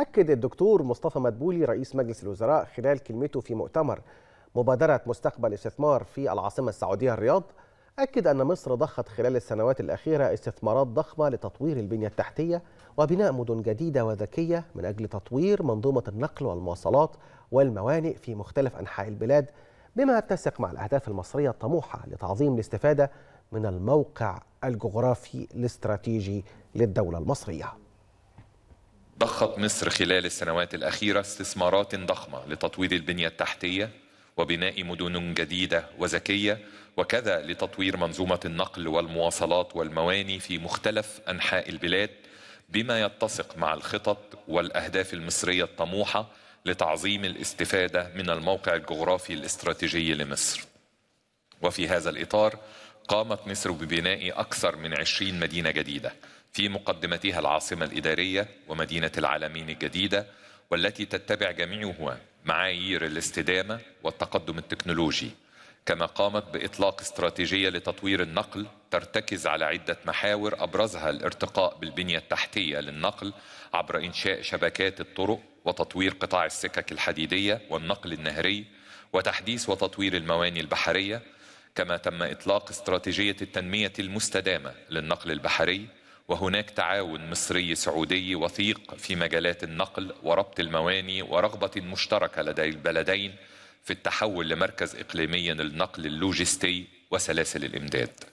أكد الدكتور مصطفى مدبولي رئيس مجلس الوزراء خلال كلمته في مؤتمر مبادرة مستقبل استثمار في العاصمة السعودية الرياض أكد أن مصر ضخت خلال السنوات الأخيرة استثمارات ضخمة لتطوير البنية التحتية وبناء مدن جديدة وذكية من أجل تطوير منظومة النقل والمواصلات والموانئ في مختلف أنحاء البلاد بما يتسق مع الأهداف المصرية الطموحة لتعظيم الاستفادة من الموقع الجغرافي الاستراتيجي للدولة المصرية ضخت مصر خلال السنوات الأخيرة استثمارات ضخمة لتطوير البنية التحتية وبناء مدن جديدة وذكية وكذا لتطوير منظومة النقل والمواصلات والمواني في مختلف أنحاء البلاد بما يتسق مع الخطط والأهداف المصرية الطموحة لتعظيم الاستفادة من الموقع الجغرافي الاستراتيجي لمصر. وفي هذا الإطار قامت مصر ببناء أكثر من عشرين مدينة جديدة في مقدمتها العاصمة الإدارية ومدينة العالمين الجديدة والتي تتبع جميعها معايير الاستدامة والتقدم التكنولوجي كما قامت بإطلاق استراتيجية لتطوير النقل ترتكز على عدة محاور أبرزها الارتقاء بالبنية التحتية للنقل عبر إنشاء شبكات الطرق وتطوير قطاع السكك الحديدية والنقل النهري وتحديث وتطوير المواني البحرية كما تم اطلاق استراتيجيه التنميه المستدامه للنقل البحري وهناك تعاون مصري سعودي وثيق في مجالات النقل وربط المواني ورغبه مشتركه لدي البلدين في التحول لمركز اقليمي للنقل اللوجستي وسلاسل الامداد